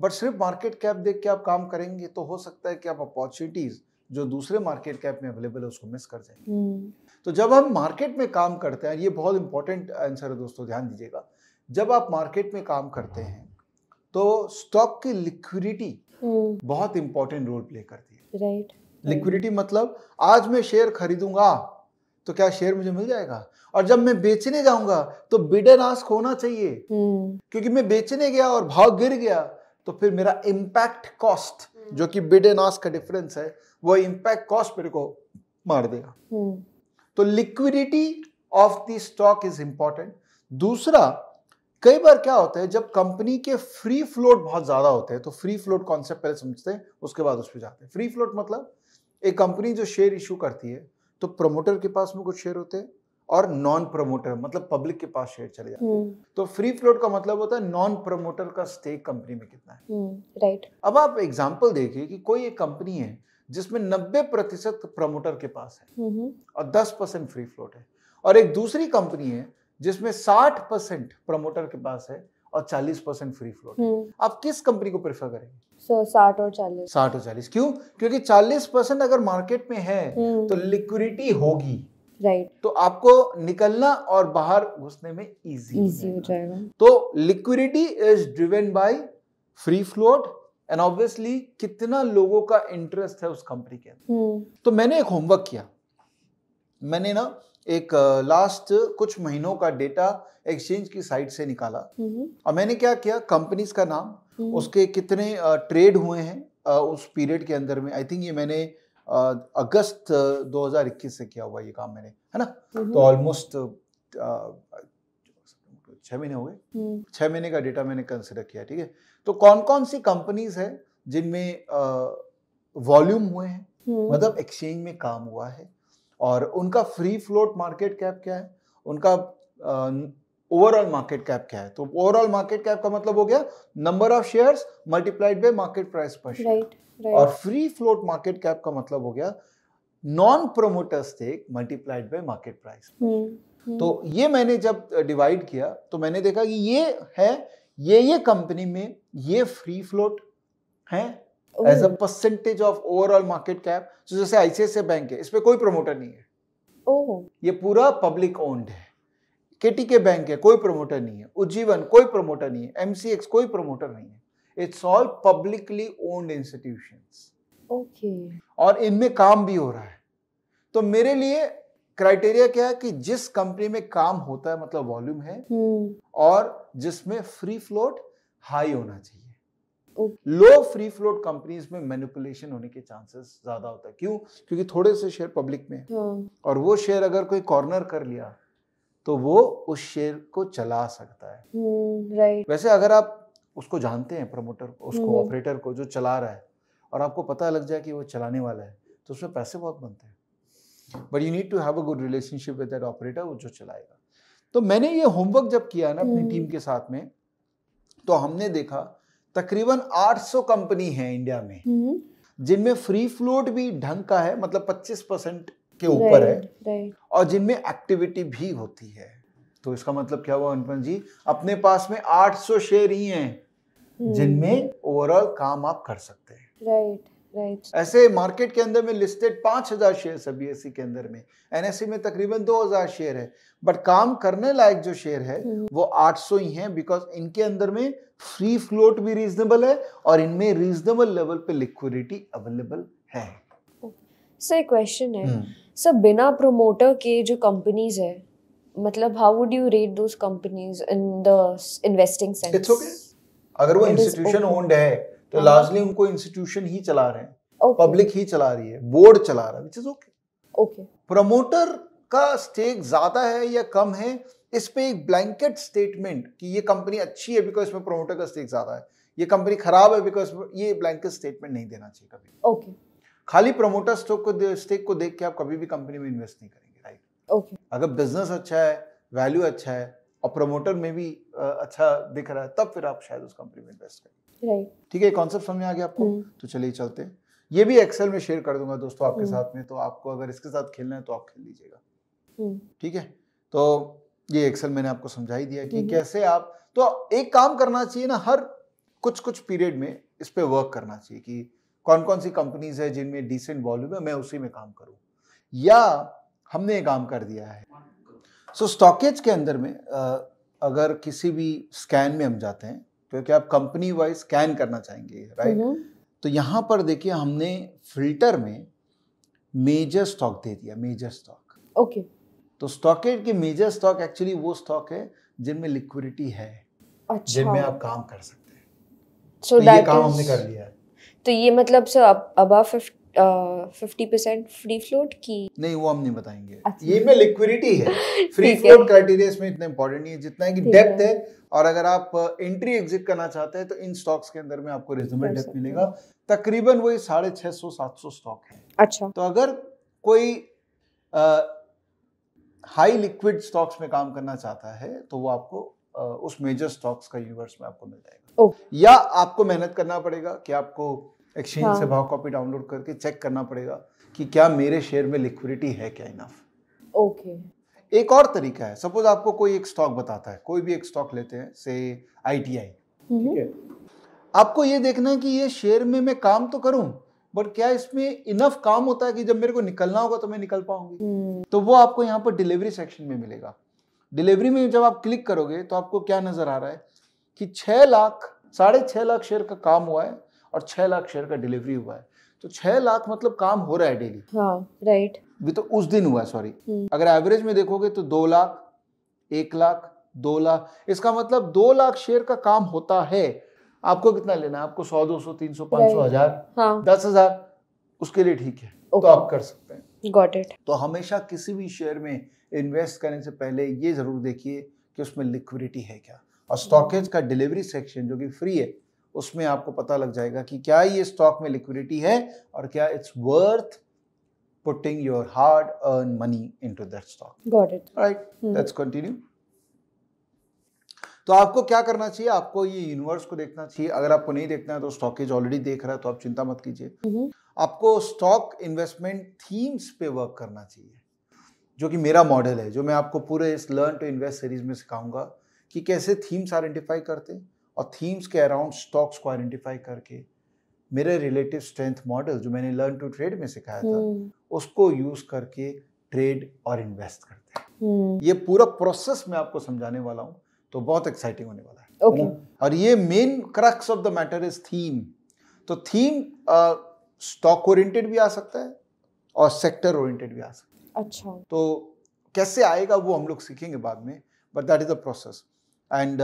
बट सिर्फ मार्केट कैप देख के आप काम करेंगे तो हो सकता है कि आप अपॉर्चुनिटीज़ जो दूसरे मार्केट कैप में अवेलेबल है उसको मिस कर जाएंगे hmm. तो जब हम मार्केट में काम करते हैं ये बहुत इंपॉर्टेंट आंसर है दोस्तों ध्यान दीजिएगा जब आप मार्केट में काम करते हैं तो स्टॉक की लिक्विडिटी हम्म। बहुत इंपॉर्टेंट रोल प्ले करती है राइट right. लिक्विडिटी मतलब आज मैं शेयर खरीदूंगा तो क्या शेयर मुझे मिल जाएगा और जब मैं बेचने जाऊंगा तो बिडन आस्क होना चाहिए हम्म। क्योंकि मैं बेचने गया और भाव गिर गया तो फिर मेरा इम्पैक्ट हम्म। कॉस्ट जो कि बिड एंड आस्क का डिफरेंस है वो इम्पैक्ट कॉस्ट मेरे को मार देगा तो liquidity of the stock is important दूसरा कई बार क्या होता है जब कंपनी के फ्री फ्लोट बहुत ज्यादा होते हैं तो फ्री फ्लोट कॉन्सेप्ट पहले समझते हैं उसके बाद उस पर जाते हैं फ्री फ्लोट मतलब एक कंपनी जो शेयर इशू करती है तो प्रमोटर के पास में कुछ शेयर होते हैं और नॉन प्रमोटर मतलब पब्लिक के पास शेयर चले जाते हैं हम्म। तो फ्री फ्लोट का मतलब होता है नॉन प्रमोटर का स्टेक कंपनी में कितना है राइट हम्म, अब आप एग्जाम्पल देखिए कि कोई एक कंपनी है जिसमें नब्बे प्रतिशत प्रमोटर के पास है हम्म, और दस परसेंट फ्री फ्लोट है और एक दूसरी कंपनी है जिसमें 60 परसेंट प्रमोटर के पास है और 40 परसेंट फ्री फ्लोट हम्म। आप किस कंपनी को प्रेफर करेंगे साठ और चालीस साठ और चालीस क्यों क्योंकि चालीस परसेंट अगर मार्केट में है हम्म। तो लिक्विडिटी होगी राइट तो आपको निकलना और बाहर घुसने में इजी इजी हो जाएगा तो liquidity is driven by free float and obviously कितना लोगों का इंटरेस्ट है उस कंपनी के अंदर हम्म। तो मैंने एक होमवर्क किया मैंने ना एक लास्ट कुछ महीनों का डेटा एक्सचेंज की साइट से निकाला हम्म। और मैंने क्या किया कंपनीज का नाम हम्म। उसके कितने ट्रेड हुए हैं उस पीरियड के अंदर में आई थिंक ये मैंने अगस्त 2021 से किया हुआ ये काम मैंने है ना हम्म। तो ऑलमोस्ट छह महीने हो गए छह महीने का डेटा मैंने कंसिडर किया ठीक है तो कौन कौन सी कंपनीज है जिनमें वॉल्यूम हुए हैं मतलब एक्सचेंज में काम हुआ है और उनका फ्री फ्लोट मार्केट कैप क्या है उनका ओवरऑल मार्केट कैप क्या है तो ओवरऑल मार्केट कैप का मतलब हो गया number of shares multiplied by market price per share और फ्री फ्लोट मार्केट कैप का मतलब हो गया non promoter stake multiplied by market price तो ये मैंने जब डिवाइड किया तो मैंने देखा कि ये है ये ये कंपनी में ये फ्री फ्लोट है as a percentage of overall market cap जो जैसे आईसीएस बैंक है इसमें कोई प्रमोटर नहीं है oh. ये पूरा पब्लिक ओन्ड है केटी के बैंक है कोई प्रमोटर नहीं है उज्जीवन कोई प्रमोटर नहीं है एमसीएक्स कोई प्रमोटर नहीं है it's all publicly owned institution okay और इनमें काम भी हो रहा है तो मेरे लिए क्राइटेरिया क्या है कि जिस कंपनी में काम होता है मतलब वॉल्यूम है hmm. और जिसमें फ्री फ्लोट हाई होना चाहिए लो फ्री फ्लोट कंपनीज में मैनिपुलेशन होने के चांसेस ज्यादा होता है क्यों क्योंकि थोड़े से शेयर पब्लिक में हाँ। और वो शेयर अगर कोई कॉर्नर कर लिया तो वो उस शेयर को चला सकता है राइट हम्म, वैसे अगर आप उसको जानते हैं प्रमोटर को उसको ऑपरेटर हम्म। को जो चला रहा है और आपको पता लग जाए कि वो चलाने वाला है तो उसमें पैसे बहुत बनते हैं but you need to have a good relationship with that operator वो जो चलाएगा तो मैंने ये होमवर्क जब किया ना अपनी टीम हम्म। के साथ में तो हमने देखा तकरीबन 800 कंपनी है इंडिया में हम्म। जिनमें फ्री फ्लोट भी ढंग का है मतलब 25 परसेंट के ऊपर है और जिनमें एक्टिविटी भी होती है तो इसका मतलब क्या हुआ अनुपन जी अपने पास में 800 शेयर ही हैं हम्म। जिनमें ओवरऑल काम आप कर सकते हैं राइट right. ऐसे मार्केट के अंदर में लिस्टेड पांच हजार शेयर है बीएससी के अंदर में एनएससी e में तकरीबन दो हजार शेयर है बट काम करने लायक जो शेयर है हम्म। वो आठ सौ ही है बिकॉज इनके अंदर में फ्री फ्लोट भी रीजनेबल है और इनमें रीजनेबल लेवल पे लिक्विडिटी अवेलेबल है सर एक क्वेश्चन है सर हम्म। बिना प्रोमोटर के जो कंपनीज है मतलब how would you rate those companies in the investing sense it's okay अगर वो इंस्टीट्यूशन ओन्ड है तो लार्जली हाँ। उनको इंस्टीट्यूशन ही चला रहे हैं पब्लिक ही चला रही है बोर्ड चला रहा है which is okay okay promoter का स्टेक ज्यादा है या कम है इस पे एक ब्लैंकेट स्टेटमेंट कि ये कंपनी अच्छी है बिकॉज इसमें प्रमोटर का स्टेक ज्यादा है ये कंपनी खराब है बिकॉज ये ब्लैंकेट स्टेटमेंट नहीं देना चाहिए कभी ओके खाली प्रमोटर स्टॉक को स्टेक को देख के आप कभी भी कंपनी में इन्वेस्ट नहीं करेंगे राइट ओके अगर बिजनेस अच्छा है वैल्यू अच्छा है और प्रमोटर में भी अच्छा दिख रहा है तब फिर आप शायद उस कंपनी में इन्वेस्ट करें ठीक है कॉन्सेप्ट समझ में आ गया आपको हम्म। तो चलिए चलते हैं ये भी एक्सेल में शेयर कर दूंगा दोस्तों आपके हम्म। साथ में तो आपको अगर इसके साथ खेलना है तो आप खेल लीजिएगा हम्म। ठीक है तो ये एक्सेल मैंने आपको समझा ही दिया कि कैसे आप तो एक काम करना चाहिए ना हर कुछ कुछ पीरियड में इस पर वर्क करना चाहिए कि कौन कौन सी कंपनीज है जिनमें डिसेंट वॉल्यूम है मैं उसी में काम करूँ या हमने काम कर दिया है सो so, स्टॉकेज के अंदर में अगर किसी भी स्कैन में हम जाते हैं क्योंकि आप कंपनी वाइज स्कैन करना चाहेंगे राइट हम्म। तो यहाँ पर देखिए हमने फिल्टर में मेजर स्टॉक दे दिया मेजर स्टॉक ओके तो स्टॉकेट के मेजर स्टॉक एक्चुअली वो स्टॉक है जिनमें लिक्विडिटी है अच्छा। जिनमें आप काम कर सकते हैं so तो ये काम is... हमने कर लिया तो ये मतलब सर अब above fifty percent free float की नहीं वो हम नहीं बताएंगे अच्छा। ये में लिक्विडिटी है फ्री फ्लोट क्राइटेरिया इसमें इतना इंपॉर्टेंट नहीं है जितना है कि डेप्थ है।, और अगर आप एंट्री एग्जिट करना चाहते हैं तो इन स्टॉक्स के अंदर में आपको रिजनेबल डेप्थ मिलेगा तकरीबन वही साढ़े छह सौ सात सौ स्टॉक है अच्छा तो अगर कोई हाई लिक्विड स्टॉक्स में काम करना चाहता है तो वो आपको आ, उस मेजर स्टॉक्स का यूनिवर्स में आपको मिल जाएगा या आपको मेहनत करना पड़ेगा कि आपको एक्सचेंज हाँ. से भाव कॉपी डाउनलोड करके चेक करना पड़ेगा कि क्या मेरे शेयर में लिक्विडिटी है क्या इनफ ओके एक और तरीका है सपोज आपको कोई एक स्टॉक बताता है कोई भी एक स्टॉक लेते हैं से आई ठीक हम्म। है आपको ये देखना है कि ये शेयर में मैं काम तो करूं बट क्या इसमें इनफ काम होता है कि जब मेरे को निकलना होगा तो मैं निकल पाऊंगी हम्म। तो वो आपको यहाँ पर डिलीवरी सेक्शन में मिलेगा डिलीवरी में जब आप क्लिक करोगे तो आपको क्या नजर आ रहा है कि छह लाख साढ़े छह लाख शेयर का काम हुआ है और छह लाख शेयर का डिलीवरी हुआ है तो छह लाख मतलब काम हो रहा है डेली राइट हाँ, right. तो उस दिन हुआ है सॉरी हम्म। अगर एवरेज में देखोगे तो दो लाख एक लाख दो लाख इसका मतलब दो लाख शेयर का काम होता है आपको कितना लेना है आपको सौ दो सौ तीन सौ पांच सौ हजार हाँ। दस हजार उसके लिए ठीक है तो okay. तो आप कर सकते हैं गॉट इट तो हमेशा किसी भी शेयर में इन्वेस्ट करने से पहले ये जरूर देखिए कि उसमें लिक्विडिटी है क्या और स्टॉकेज का डिलीवरी सेक्शन जो कि फ्री है उसमें आपको पता लग जाएगा कि क्या ये स्टॉक में लिक्विडिटी है और क्या it's worth putting your hard earned money into that stock continue तो आपको क्या करना चाहिए आपको ये यूनिवर्स को देखना चाहिए अगर आपको नहीं देखना है तो स्टॉकेज ऑलरेडी देख रहा है तो आप चिंता मत कीजिए हम्म। आपको स्टॉक इन्वेस्टमेंट थीम्स पे वर्क करना चाहिए जो कि मेरा मॉडल है जो मैं आपको पूरे इस लर्न टू इन्वेस्ट सीरीज में सिखाऊंगा कि कैसे थीम्स आइडेंटिफाई करते हैं और थीम्स के अराउंड स्टॉक्स को आइडेंटिफाई करके मेरे रिलेटिव स्ट्रेंथ मॉडल जो मैंने लर्न टू ट्रेड में सिखाया था हम्म। उसको यूज करके ट्रेड और इन्वेस्ट करते हैं हम्म। ये पूरा प्रोसेस मैं आपको समझाने वाला हूँ तो बहुत एक्साइटिंग होने वाला है okay. और ये main crux of the matter is theme तो थीम स्टॉक ओरिएंटेड भी आ सकता है और सेक्टर ओरिएंटेड भी आ सकता है अच्छा तो कैसे आएगा वो हम लोग सीखेंगे बाद में but that is the process and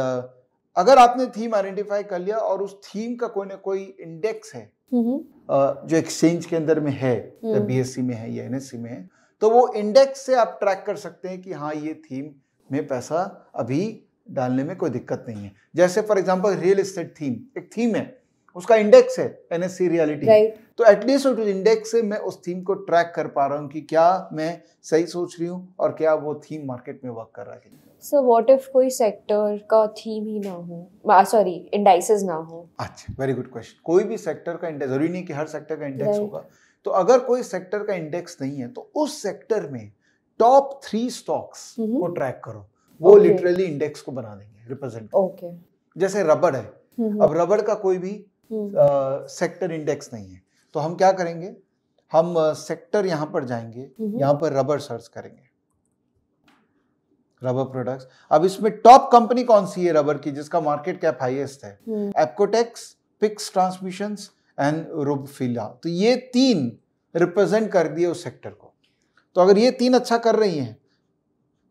अगर आपने थीम आइडेंटिफाई कर लिया और उस थीम का कोई ना कोई इंडेक्स है हम्म। जो एक्सचेंज के अंदर में है या हम्म। बीएससी में है या एनएससी में है तो वो इंडेक्स से आप ट्रैक कर सकते हैं कि हाँ ये थीम में पैसा अभी डालने में कोई दिक्कत नहीं है जैसे for example real estate theme एक थीम है उसका इंडेक्स है एनएससी रियलिटी तो एटलीस्ट उस इंडेक्स से मैं उस थीम को ट्रैक कर पा रहा हूँ कि क्या मैं सही सोच रही हूँ और क्या वो थीम मार्केट में वर्क कर रहा है सो व्हाट इफ कोई सेक्टर का थीम ही ना हो सॉरी इंडाइसेस ना हो अच्छा वेरी गुड क्वेश्चन कोई भी सेक्टर का इंडेक्स जरूरी नहीं कि हर सेक्टर का इंडेक्स right. होगा तो अगर कोई सेक्टर का इंडेक्स नहीं है तो उस सेक्टर में टॉप थ्री स्टॉक्स को ट्रैक करो वो लिटरली okay. इंडेक्स को बना देंगे रिप्रेजेंट ओके okay. जैसे रबड़ है mm-hmm. अब रबड़ का कोई भी सेक्टर mm. इंडेक्स नहीं है तो हम क्या करेंगे हम सेक्टर यहाँ पर जाएंगे mm-hmm. यहाँ पर रबड़ सर्च करेंगे रबर प्रोडक्ट्स अब इसमें टॉप कंपनी कौन सी है रबर की जिसका मार्केट कैप हाईएस्ट है Apcotex Pix Transmission and Rubfila तो ये तीन रिप्रेजेंट कर दिए उस सेक्टर को तो अगर ये तीन अच्छा कर रही हैं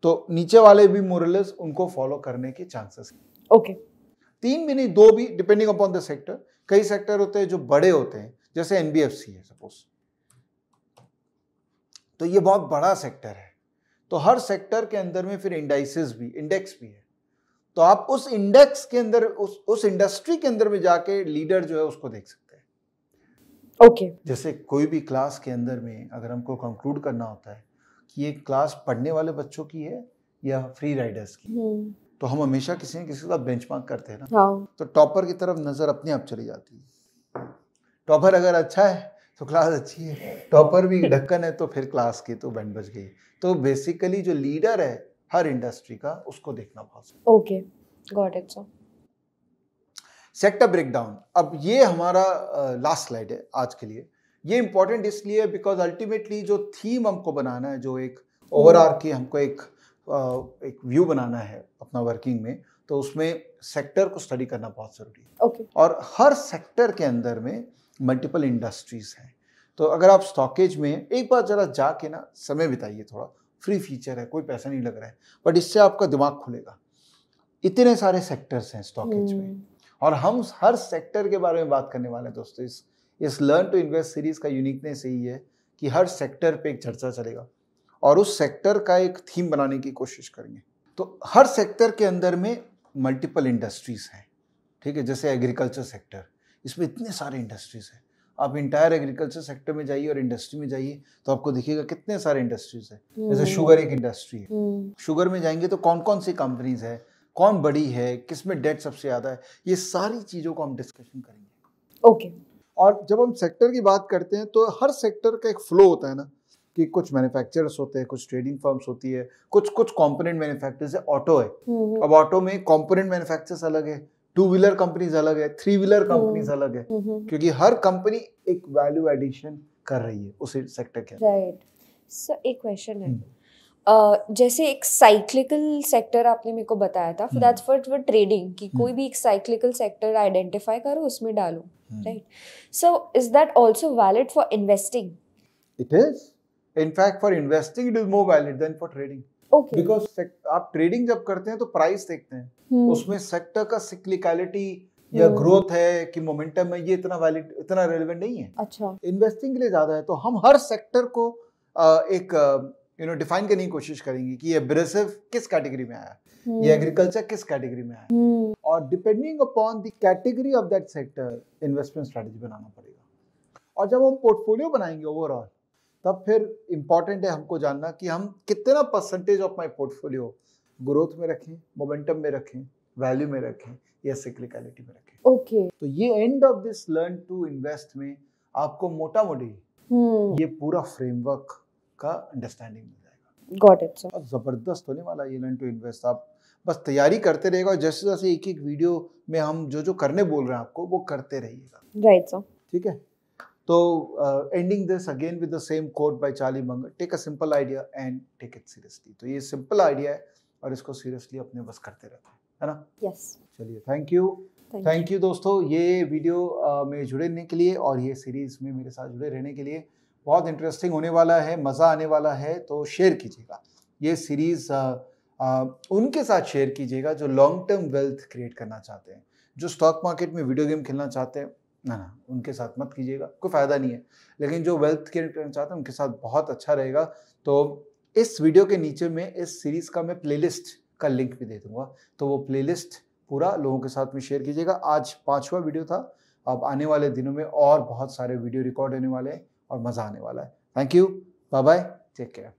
तो नीचे वाले भी मोरलेस उनको फॉलो करने के चांसेस ओके okay. तीन भी नहीं दो भी डिपेंडिंग अपॉन द सेक्टर कई सेक्टर होते हैं जो बड़े होते हैं जैसे एनबीएफसी है सपोज तो ये बहुत बड़ा सेक्टर है तो हर सेक्टर के अंदर में फिर इंडाइसिस भी इंडेक्स भी है तो आप उस इंडेक्स के अंदर उस उस इंडस्ट्री के अंदर में जाके लीडर जो है उसको देख सकते हैं ओके okay. जैसे कोई भी क्लास के अंदर में अगर हमको कंक्लूड करना होता है कि ये क्लास पढ़ने वाले बच्चों की है या फ्री राइडर्स की hmm. तो हम हमेशा किसी न किसी के साथ बेंच करते हैं ना हाँ। तो टॉपर की तरफ नज़र अपने आप चली जाती है टॉपर अगर अच्छा है तो क्लास अच्छी है टॉपर भी ढक्कन है तो फिर क्लास की तो बैंड बज गई तो बेसिकली जो लीडर है हर इंडस्ट्री का उसको देखना जरूरी okay got it sir sector breakdown अब ये हमारा लास्ट uh, स्लाइड है आज के लिए ये इंपॉर्टेंट इसलिए बिकॉज अल्टीमेटली जो थीम हमको बनाना है जो एक ओवरऑल की hmm. हमको एक uh, एक व्यू बनाना है अपना वर्किंग में तो उसमें सेक्टर को स्टडी करना बहुत जरूरी है okay. और हर सेक्टर के अंदर में मल्टीपल इंडस्ट्रीज हैं तो अगर आप स्टॉकेज में एक बार ज़रा जाके ना समय बिताइए थोड़ा फ्री फीचर है कोई पैसा नहीं लग रहा है बट इससे आपका दिमाग खुलेगा इतने सारे सेक्टर्स हैं स्टॉकेज में हम्म। और हम हर सेक्टर के बारे में बात करने वाले हैं दोस्तों इस इस लर्न टू इन्वेस्ट सीरीज का यूनिकनेस यही है कि हर सेक्टर पे एक चर्चा चलेगा और उस सेक्टर का एक थीम बनाने की कोशिश करेंगे तो हर सेक्टर के अंदर में मल्टीपल इंडस्ट्रीज हैं ठीक है जैसे एग्रीकल्चर सेक्टर इसमें इतने सारे इंडस्ट्रीज हैं आप इंटायर एग्रीकल्चर सेक्टर में जाइए और इंडस्ट्री में जाइए तो आपको दिखेगा कितने सारे इंडस्ट्रीज हम्म। है जैसे शुगर एक इंडस्ट्री है शुगर में जाएंगे तो कौन कौन सी कंपनीज है कौन बड़ी है किस में डेट सबसे ज़्यादा है ये सारी चीज़ों को हम डिस्कशन करेंगे ओके और जब हम सेक्टर की बात करते हैं तो हर सेक्टर का एक फ्लो होता है ना कि कुछ मैन्युफैक्चरर्स होते हैं कुछ ट्रेडिंग फर्म्स होती है कुछ कुछ कंपोनेंट मैन्युफैक्चरर्स है ऑटो हम्म। है अब ऑटो में कंपोनेंट मैन्युफैक्चरर्स अलग है टू व्हीलर कंपनीज अलग है थ्री व्हीलर हम्म, कंपनीज अलग है हम्म, हम्म। क्योंकि हर कंपनी एक वैल्यू एडिशन कर रही है उस सेक्टर के राइट सर एक क्वेश्चन है Uh, जैसे एक साइक्लिकल सेक्टर आपने मेरे को बताया था for that's for for trading कि कोई भी एक साइक्लिकल सेक्टर आइडेंटिफाई करो उसमें डालो right so is that also valid for investing it is in fact for investing it is more valid than for trading okay because आप ट्रेडिंग जब करते हैं तो प्राइस देखते हैं हम्म। उसमें सेक्टर का सिक्लिकलिटी या ग्रोथ हम्म। है कि मोमेंटम है ये इतना वैलिड इतना रेलिवेंट नहीं है अच्छा इन्वेस्टिंग के लिए ज्यादा है तो हम हर सेक्टर को एक यू नो डिफाइन करने की कोशिश करेंगे कि ये एब्रेसिव किस कैटेगरी में आया ये एग्रीकल्चर हम्म। किस कैटेगरी में आया और depending upon the category of that sector investment strategy बनाना पड़ेगा और जब हम पोर्टफोलियो बनाएंगे ओवरऑल तब फिर इम्पॉर्टेंट है हमको जानना कि हम कितना percentage of my portfolio growth में रखें मोमेंटम में रखें वैल्यू में रखें या सिक्लिकलिटी में रखें ओके okay. तो ये end of this learn to invest में आपको मोटा मोटी hmm. ये पूरा फ्रेमवर्क का अंडरस्टैंडिंग मिल जाएगा गॉट इट सर जबरदस्त होने वाला ये लर्न टू इन्वेस्ट आप बस तैयारी करते रहेगा और जैसे जैसे एक एक वीडियो में हम जो जो करने बोल रहे हैं आपको वो करते रहिएगा राइट सर ठीक है तो ending this again with the same quote by Charlie Munger take a simple idea and take it seriously तो ये सिंपल आइडिया है और इसको सीरियसली अपने बस करते रहते हैं है ना यस चलिए थैंक यू थैंक यू दोस्तों ये वीडियो में जुड़ने के लिए और ये सीरीज़ में मेरे साथ जुड़े रहने के लिए बहुत इंटरेस्टिंग होने वाला है मज़ा आने वाला है तो शेयर कीजिएगा ये सीरीज़ उनके साथ शेयर कीजिएगा जो लॉन्ग टर्म वेल्थ क्रिएट करना चाहते हैं जो स्टॉक मार्केट में वीडियो गेम खेलना चाहते हैं ना ना उनके साथ मत कीजिएगा कोई फ़ायदा नहीं है लेकिन जो वेल्थ क्रिएट करना चाहते हैं उनके साथ बहुत अच्छा रहेगा तो इस वीडियो के नीचे में इस सीरीज़ का मैं प्लेलिस्ट का लिंक भी दे दूंगा तो वो प्लेलिस्ट पूरा लोगों के साथ में शेयर कीजिएगा आज पाँचवा वीडियो था अब आने वाले दिनों में और बहुत सारे वीडियो रिकॉर्ड होने वाले हैं और मज़ा आने वाला है thank you bye bye take care